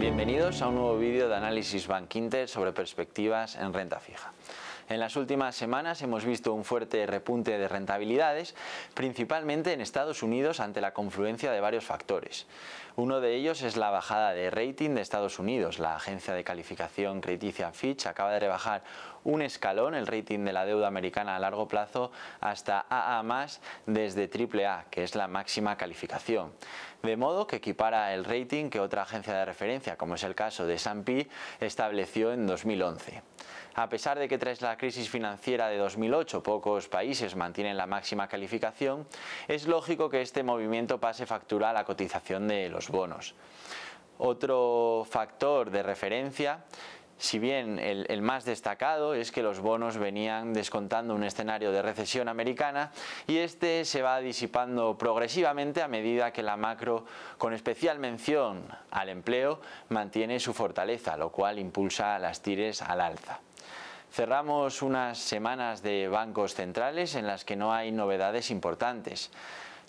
Bienvenidos a un nuevo vídeo de análisis Bankinter sobre perspectivas en renta fija. En las últimas semanas hemos visto un fuerte repunte de rentabilidades, principalmente en Estados Unidos ante la confluencia de varios factores. Uno de ellos es la bajada de rating de Estados Unidos. La agencia de calificación crediticia Fitch acaba de rebajar un escalón el rating de la deuda americana a largo plazo hasta AA+, desde AAA, que es la máxima calificación. De modo que equipara el rating que otra agencia de referencia, como es el caso de S&P, estableció en 2011. A pesar de que tras la crisis financiera de 2008 pocos países mantienen la máxima calificación, es lógico que este movimiento pase factura a la cotización de los bonos. Otro factor de referencia si bien el, más destacado es que los bonos venían descontando un escenario de recesión americana y este se va disipando progresivamente a medida que la macro, con especial mención al empleo, mantiene su fortaleza, lo cual impulsa las tires al alza. Cerramos unas semanas de bancos centrales en las que no hay novedades importantes.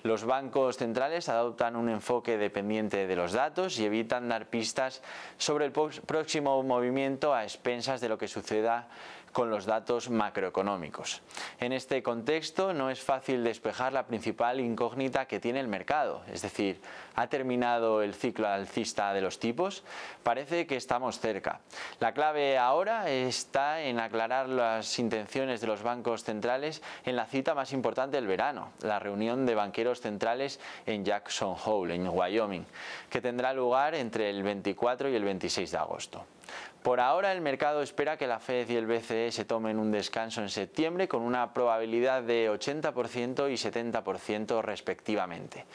Los bancos centrales adoptan un enfoque dependiente de los datos y evitan dar pistas sobre el próximo movimiento a expensas de lo que suceda con los datos macroeconómicos. En este contexto no es fácil despejar la principal incógnita que tiene el mercado, es decir, ¿ha terminado el ciclo alcista de los tipos? Parece que estamos cerca. La clave ahora está en aclarar las intenciones de los bancos centrales en la cita más importante del verano, la reunión de banqueros centrales en Jackson Hole, en Wyoming, que tendrá lugar entre el 24 y el 26 de agosto. Por ahora el mercado espera que la Fed y el BCE se tomen un descanso en septiembre con una probabilidad de 80% y 70% respectivamente.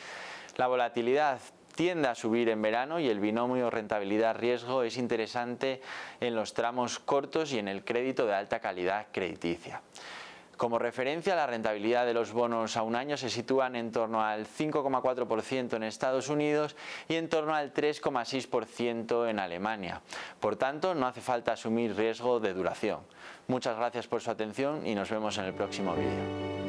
La volatilidad tiende a subir en verano y el binomio rentabilidad-riesgo es interesante en los tramos cortos y en el crédito de alta calidad crediticia. Como referencia, la rentabilidad de los bonos a un año se sitúan en torno al 5,4% en Estados Unidos y en torno al 3,6% en Alemania. Por tanto, no hace falta asumir riesgo de duración. Muchas gracias por su atención y nos vemos en el próximo vídeo.